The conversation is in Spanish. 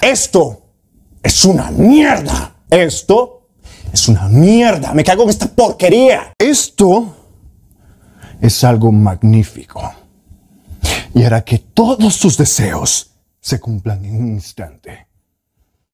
Esto es una mierda. Esto es una mierda. Me cago en esta porquería. Esto es algo magnífico. Y hará que todos tus deseos se cumplan en un instante.